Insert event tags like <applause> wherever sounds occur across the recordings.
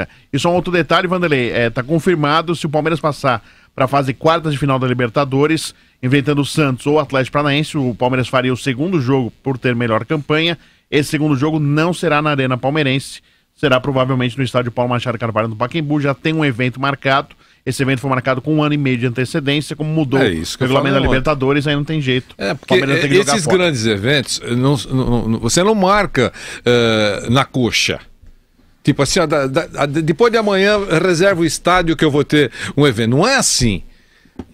América. E só um outro detalhe, Vanderlei, está é, confirmado se o Palmeiras passar para a fase quartas de final da Libertadores, enfrentando o Santos ou o Atlético Paranaense, o Palmeiras faria o segundo jogo por ter melhor campanha. Esse segundo jogo não será na Arena Palmeirense, será provavelmente no estádio Paulo Machado Carvalho no Pacaembu, já tem um evento marcado. Esse evento foi marcado com um ano e meio de antecedência, como mudou é isso que o regulamento da Libertadores, aí não tem jeito. É, porque esses grandes eventos, não, não, você não marca uh, na coxa. Tipo assim, ó, da, da, depois de amanhã reserva o estádio que eu vou ter um evento. Não é assim.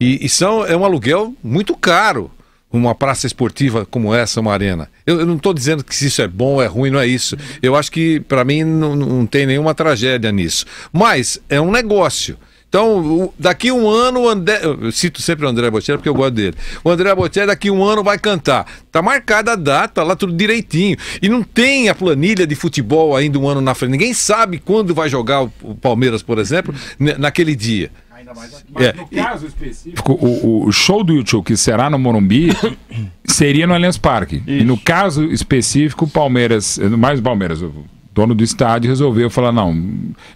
E, e são, é um aluguel muito caro uma praça esportiva como essa, uma arena. Eu, eu não estou dizendo que isso é bom, é ruim, não é isso. Eu acho que, para mim, não, não tem nenhuma tragédia nisso. Mas é um negócio. Então, daqui um ano, o André, eu cito sempre o André Bocelli porque eu gosto dele. O André Bocelli daqui um ano vai cantar. Tá marcada a data, lá tudo direitinho. E não tem a planilha de futebol ainda um ano na frente. Ninguém sabe quando vai jogar o Palmeiras, por exemplo, naquele dia. Ainda mais aqui. É. Mas é, no caso específico. O, o show do YouTube que será no Morumbi <coughs> seria no Allianz Parque. Isso. E no caso específico, o Palmeiras, eh, mais o Palmeiras, dono do estádio resolveu falar não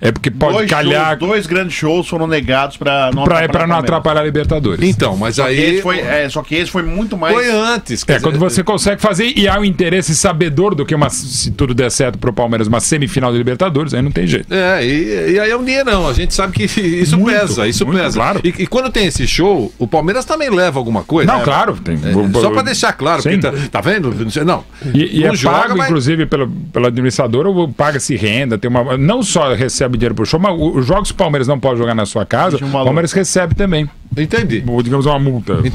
é porque pode dois calhar shows, dois grandes shows foram negados para não para atrapalhar, não atrapalhar a Libertadores então mas só aí foi, é, só que esse foi muito mais foi antes é dizer... quando você consegue fazer e há um interesse sabedor do que uma se tudo der certo pro Palmeiras uma semifinal de Libertadores aí não tem jeito é e, e aí é um dia não a gente sabe que isso muito, pesa isso muito, pesa claro. E, e, quando tem esse show o Palmeiras também leva alguma coisa não né? claro tem é, só para deixar claro tá, tá, vendo não e, e não é joga, pago mas... inclusive pelo pelo administrador paga-se renda, tem uma. Não só recebe dinheiro pro show, mas os jogos que o Palmeiras não pode jogar na sua casa, o Palmeiras recebe também. Entendi. Ou, digamos, uma multa. Entendi.